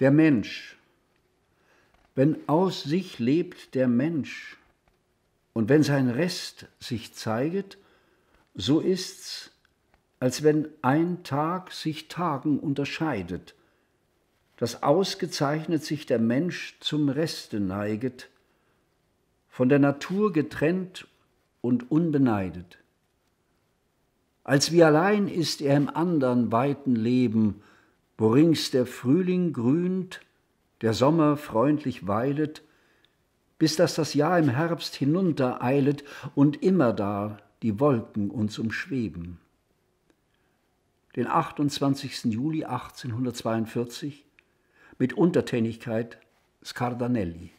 Der Mensch. Wenn aus sich lebt der Mensch und wenn sein Rest sich zeiget, so ist's, als wenn ein Tag sich Tagen unterscheidet, dass ausgezeichnet sich der Mensch zum Reste neiget, von der Natur getrennt und unbeneidet. Als wie allein ist er im andern weiten Leben, worings der Frühling grünt, der Sommer freundlich weilet, bis dass das Jahr im Herbst hinuntereilet und immerdar die Wolken uns umschweben. Den 28. Juli 1842 mit Untertänigkeit Scardanelli.